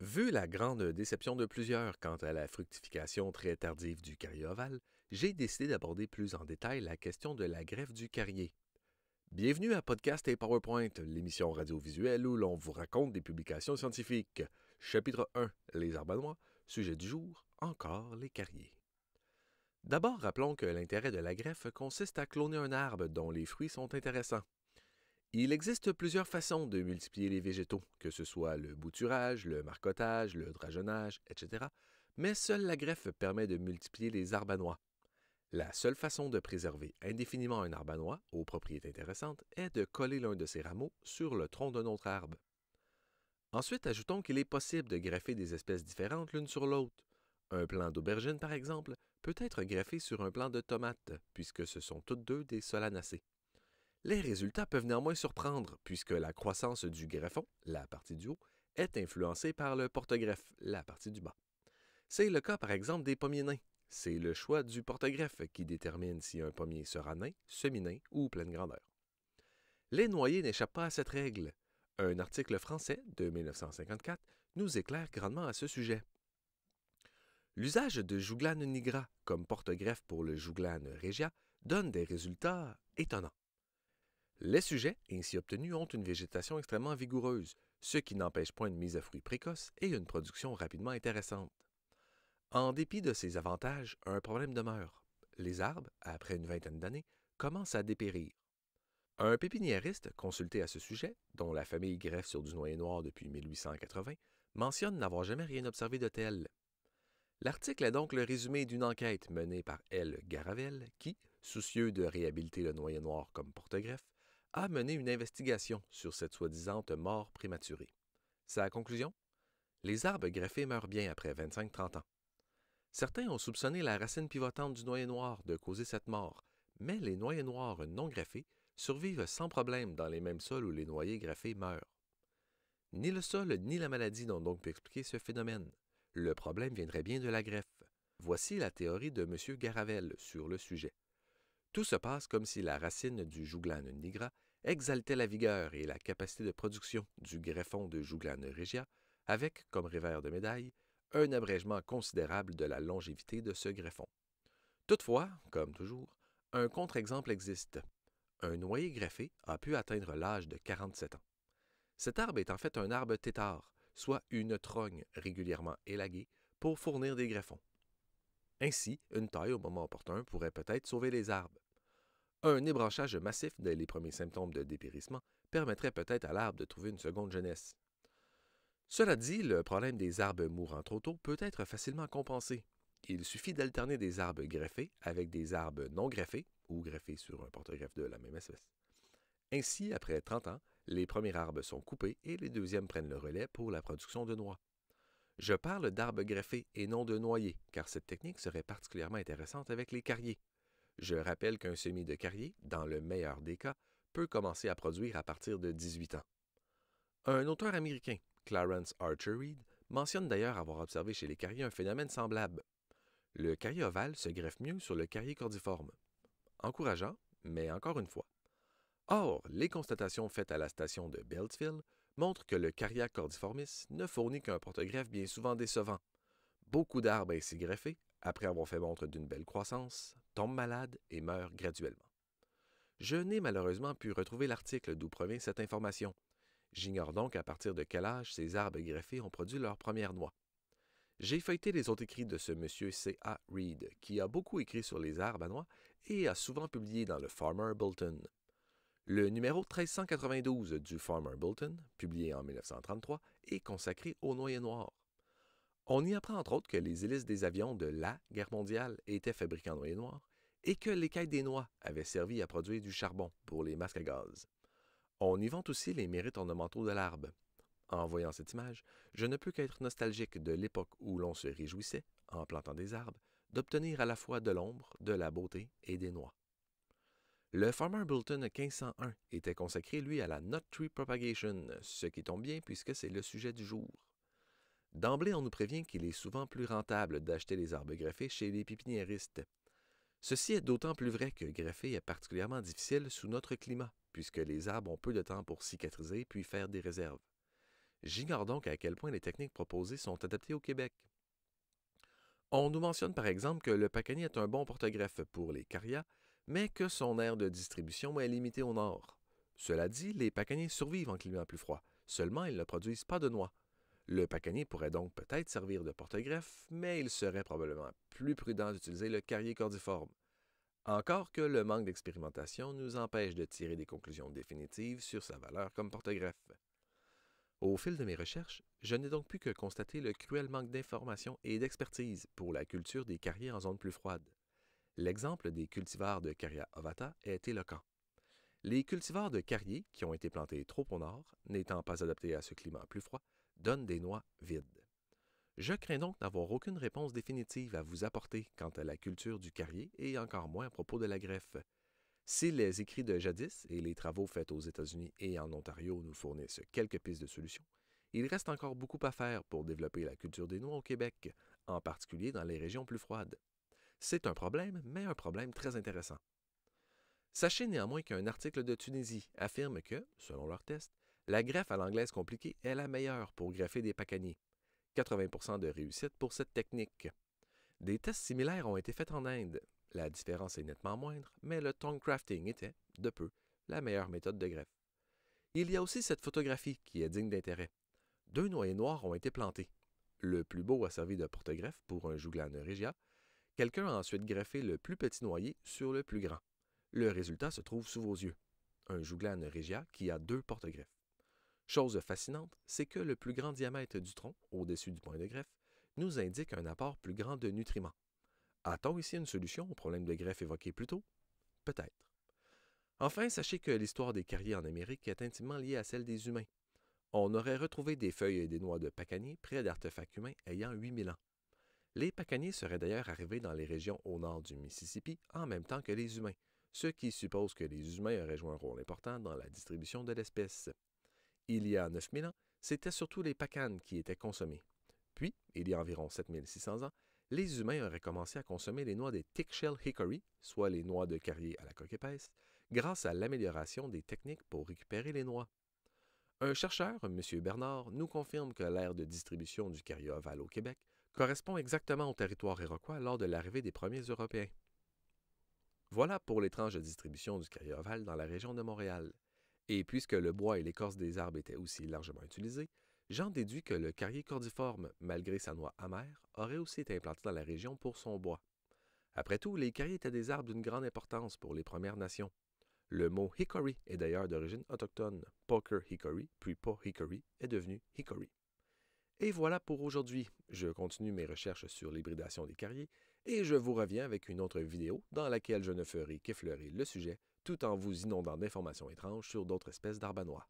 Vu la grande déception de plusieurs quant à la fructification très tardive du carrier ovale, j'ai décidé d'aborder plus en détail la question de la greffe du carrier. Bienvenue à Podcast et PowerPoint, l'émission radiovisuelle où l'on vous raconte des publications scientifiques. Chapitre 1 Les arbanois, sujet du jour encore les carriers. D'abord, rappelons que l'intérêt de la greffe consiste à cloner un arbre dont les fruits sont intéressants. Il existe plusieurs façons de multiplier les végétaux, que ce soit le bouturage, le marcottage, le drageonnage, etc. Mais seule la greffe permet de multiplier les arbanois. La seule façon de préserver indéfiniment un arbanois, aux propriétés intéressantes est de coller l'un de ses rameaux sur le tronc d'un autre arbre. Ensuite, ajoutons qu'il est possible de greffer des espèces différentes l'une sur l'autre. Un plant d'aubergine, par exemple, peut être greffé sur un plant de tomate, puisque ce sont toutes deux des solanacées. Les résultats peuvent néanmoins surprendre, puisque la croissance du greffon, la partie du haut, est influencée par le porte-greffe, la partie du bas. C'est le cas par exemple des pommiers nains. C'est le choix du porte-greffe qui détermine si un pommier sera nain, semi-nain ou pleine grandeur. Les noyers n'échappent pas à cette règle. Un article français de 1954 nous éclaire grandement à ce sujet. L'usage de jouglane nigra comme porte-greffe pour le jouglane regia donne des résultats étonnants. Les sujets ainsi obtenus ont une végétation extrêmement vigoureuse, ce qui n'empêche point une mise à fruit précoce et une production rapidement intéressante. En dépit de ces avantages, un problème demeure. Les arbres, après une vingtaine d'années, commencent à dépérir. Un pépiniériste consulté à ce sujet, dont la famille greffe sur du noyer noir depuis 1880, mentionne n'avoir jamais rien observé de tel. L'article est donc le résumé d'une enquête menée par L. Garavel qui, soucieux de réhabiliter le noyer noir comme porte-greffe, a mené une investigation sur cette soi disante mort prématurée. Sa conclusion Les arbres greffés meurent bien après 25-30 ans. Certains ont soupçonné la racine pivotante du noyer noir de causer cette mort, mais les noyers noirs non greffés survivent sans problème dans les mêmes sols où les noyers greffés meurent. Ni le sol ni la maladie n'ont donc pu expliquer ce phénomène. Le problème viendrait bien de la greffe. Voici la théorie de M. Garavel sur le sujet. Tout se passe comme si la racine du jouglan nigra exaltait la vigueur et la capacité de production du greffon de jouglan regia, avec, comme revers de médaille, un abrégement considérable de la longévité de ce greffon. Toutefois, comme toujours, un contre-exemple existe. Un noyer greffé a pu atteindre l'âge de 47 ans. Cet arbre est en fait un arbre tétard, soit une trogne régulièrement élaguée, pour fournir des greffons. Ainsi, une taille au moment opportun pourrait peut-être sauver les arbres. Un ébranchage massif dès les premiers symptômes de dépérissement permettrait peut-être à l'arbre de trouver une seconde jeunesse. Cela dit, le problème des arbres mourant trop tôt peut être facilement compensé. Il suffit d'alterner des arbres greffés avec des arbres non greffés ou greffés sur un porte-greffe de la même espèce. Ainsi, après 30 ans, les premiers arbres sont coupés et les deuxièmes prennent le relais pour la production de noix. Je parle d'arbres greffés et non de noyers, car cette technique serait particulièrement intéressante avec les carriers. Je rappelle qu'un semis de carrier, dans le meilleur des cas, peut commencer à produire à partir de 18 ans. Un auteur américain, Clarence Archer Reed, mentionne d'ailleurs avoir observé chez les carriers un phénomène semblable. Le carrier ovale se greffe mieux sur le carrier cordiforme. Encourageant, mais encore une fois. Or, les constatations faites à la station de Beltsville montre que le Caria cordiformis ne fournit qu'un porte-greffe bien souvent décevant. Beaucoup d'arbres ainsi greffés, après avoir fait montre d'une belle croissance, tombent malades et meurent graduellement. Je n'ai malheureusement pu retrouver l'article d'où provient cette information. J'ignore donc à partir de quel âge ces arbres greffés ont produit leurs premières noix. J'ai feuilleté les autres écrits de ce monsieur C. A. Reed, qui a beaucoup écrit sur les arbres à noix et a souvent publié dans le Farmer Bulletin. Le numéro 1392 du Farmer Bolton, publié en 1933, est consacré au noyer noir. On y apprend entre autres que les hélices des avions de la guerre mondiale étaient fabriquées en noyer noir et que l'écaille des noix avait servi à produire du charbon pour les masques à gaz. On y vante aussi les mérites ornementaux de l'arbre. En voyant cette image, je ne peux qu'être nostalgique de l'époque où l'on se réjouissait, en plantant des arbres, d'obtenir à la fois de l'ombre, de la beauté et des noix. Le Farmer Bulletin 1501 était consacré, lui, à la Nut Tree Propagation, ce qui tombe bien puisque c'est le sujet du jour. D'emblée, on nous prévient qu'il est souvent plus rentable d'acheter les arbres greffés chez les pépiniéristes. Ceci est d'autant plus vrai que greffer est particulièrement difficile sous notre climat, puisque les arbres ont peu de temps pour cicatriser puis faire des réserves. J'ignore donc à quel point les techniques proposées sont adaptées au Québec. On nous mentionne par exemple que le pacanier est un bon porte-greffe pour les carias, mais que son aire de distribution est limitée au nord. Cela dit, les pacaniers survivent en climat plus froid, seulement ils ne produisent pas de noix. Le pacanier pourrait donc peut-être servir de porte-greffe, mais il serait probablement plus prudent d'utiliser le carrier cordiforme. Encore que le manque d'expérimentation nous empêche de tirer des conclusions définitives sur sa valeur comme porte-greffe. Au fil de mes recherches, je n'ai donc pu que constater le cruel manque d'informations et d'expertise pour la culture des carriers en zone plus froide. L'exemple des cultivars de Caria ovata est éloquent. Les cultivars de carrier, qui ont été plantés trop au nord, n'étant pas adaptés à ce climat plus froid, donnent des noix vides. Je crains donc n'avoir aucune réponse définitive à vous apporter quant à la culture du carrier et encore moins à propos de la greffe. Si les écrits de jadis et les travaux faits aux États-Unis et en Ontario nous fournissent quelques pistes de solutions, il reste encore beaucoup à faire pour développer la culture des noix au Québec, en particulier dans les régions plus froides. C'est un problème, mais un problème très intéressant. Sachez néanmoins qu'un article de Tunisie affirme que, selon leurs tests, la greffe à l'anglaise compliquée est la meilleure pour greffer des pacaniers. 80 de réussite pour cette technique. Des tests similaires ont été faits en Inde. La différence est nettement moindre, mais le tongue crafting était, de peu, la meilleure méthode de greffe. Il y a aussi cette photographie qui est digne d'intérêt. Deux noyés noirs ont été plantés. Le plus beau a servi de porte-greffe pour un Juglans regia Quelqu'un a ensuite greffé le plus petit noyer sur le plus grand. Le résultat se trouve sous vos yeux, un jouglane régia qui a deux porte-greffes. Chose fascinante, c'est que le plus grand diamètre du tronc, au-dessus du point de greffe, nous indique un apport plus grand de nutriments. A-t-on ici une solution au problème de greffe évoqué plus tôt? Peut-être. Enfin, sachez que l'histoire des carriers en Amérique est intimement liée à celle des humains. On aurait retrouvé des feuilles et des noix de pacanier près d'artefacts humains ayant 8000 ans. Les pacaniers seraient d'ailleurs arrivés dans les régions au nord du Mississippi en même temps que les humains, ce qui suppose que les humains auraient joué un rôle important dans la distribution de l'espèce. Il y a 9000 ans, c'était surtout les pacanes qui étaient consommés. Puis, il y a environ 7600 ans, les humains auraient commencé à consommer les noix des tickshell hickory, soit les noix de carrier à la coque épaisse, grâce à l'amélioration des techniques pour récupérer les noix. Un chercheur, M. Bernard, nous confirme que l'aire de distribution du carrier au Québec correspond exactement au territoire iroquois lors de l'arrivée des premiers Européens. Voilà pour l'étrange distribution du ovale dans la région de Montréal. Et puisque le bois et l'écorce des arbres étaient aussi largement utilisés, j'en déduis que le carrier cordiforme, malgré sa noix amère, aurait aussi été implanté dans la région pour son bois. Après tout, les carriers étaient des arbres d'une grande importance pour les Premières Nations. Le mot hickory est d'ailleurs d'origine autochtone. Poker hickory, puis po hickory, est devenu hickory. Et voilà pour aujourd'hui. Je continue mes recherches sur l'hybridation des carriers et je vous reviens avec une autre vidéo dans laquelle je ne ferai qu'effleurer le sujet tout en vous inondant d'informations étranges sur d'autres espèces d'arbanois.